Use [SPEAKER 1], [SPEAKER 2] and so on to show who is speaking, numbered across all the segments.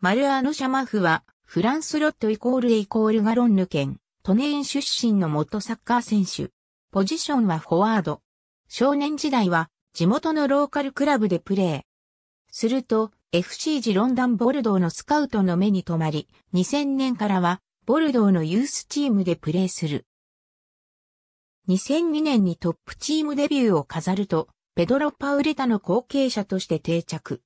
[SPEAKER 1] マルアーノ・シャマフは、フランスロットイコールエイコールガロンヌ県、トネーン出身の元サッカー選手。ポジションはフォワード。少年時代は、地元のローカルクラブでプレー。すると、FC 時ロンダンボルドーのスカウトの目に留まり、2000年からは、ボルドーのユースチームでプレーする。2002年にトップチームデビューを飾ると、ペドロ・パウレタの後継者として定着。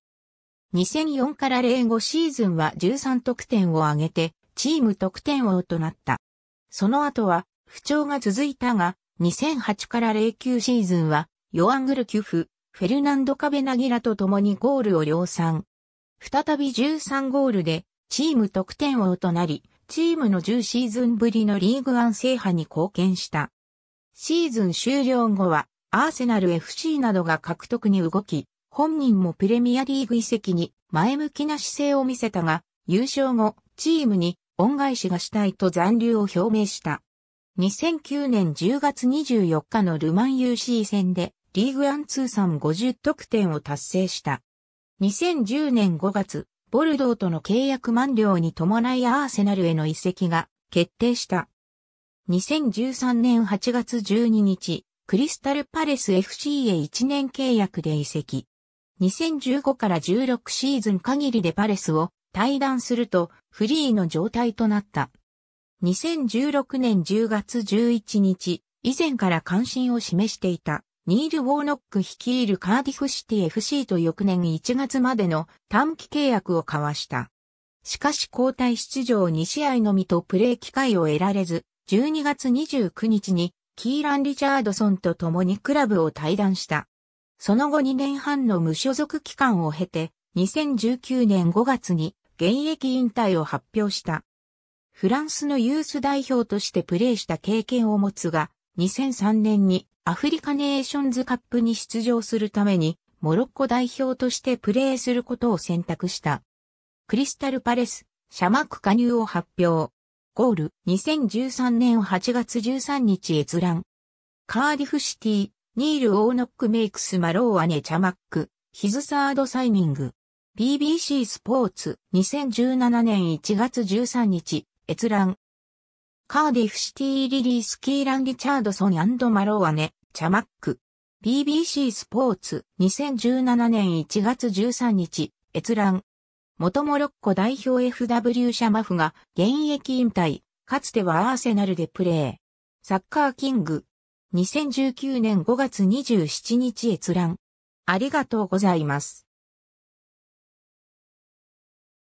[SPEAKER 1] 2004から05シーズンは13得点を挙げて、チーム得点王となった。その後は、不調が続いたが、2008から09シーズンは、ヨアングルキュフ、フェルナンド・カベナギラと共にゴールを量産。再び13ゴールで、チーム得点王となり、チームの10シーズンぶりのリーグワン制覇に貢献した。シーズン終了後は、アーセナル FC などが獲得に動き、本人もプレミアリーグ移籍に前向きな姿勢を見せたが、優勝後、チームに恩返しがしたいと残留を表明した。2009年10月24日のルマン UC 戦でリーグワン通算50得点を達成した。2010年5月、ボルドーとの契約満了に伴いアーセナルへの移籍が決定した。2013年8月12日、クリスタルパレス FC へ1年契約で移籍。2015から16シーズン限りでパレスを退団するとフリーの状態となった。2016年10月11日、以前から関心を示していた、ニール・ウォーノック率いるカーディフシティ FC と翌年1月までの短期契約を交わした。しかし交代出場2試合のみとプレー機会を得られず、12月29日にキーラン・リチャードソンと共にクラブを退団した。その後2年半の無所属期間を経て、2019年5月に現役引退を発表した。フランスのユース代表としてプレーした経験を持つが、2003年にアフリカネーションズカップに出場するために、モロッコ代表としてプレーすることを選択した。クリスタルパレス、シャマック加入を発表。ゴール、2013年8月13日閲覧。カーディフシティ、ニール・オーノック・メイクス・マローアネ・チャマック、ヒズ・サード・サイニング。BBC スポーツ2017年1月13日、閲覧。カーディフシティ・リリー・スキーラン・リチャードソンマローアネ、チャマック。BBC スポーツ2017年1月13日、閲覧。元モロッコ代表 FW シャマフが現役引退、かつてはアーセナルでプレー。サッカーキング、2019年5月27日閲覧。ありがとうございます。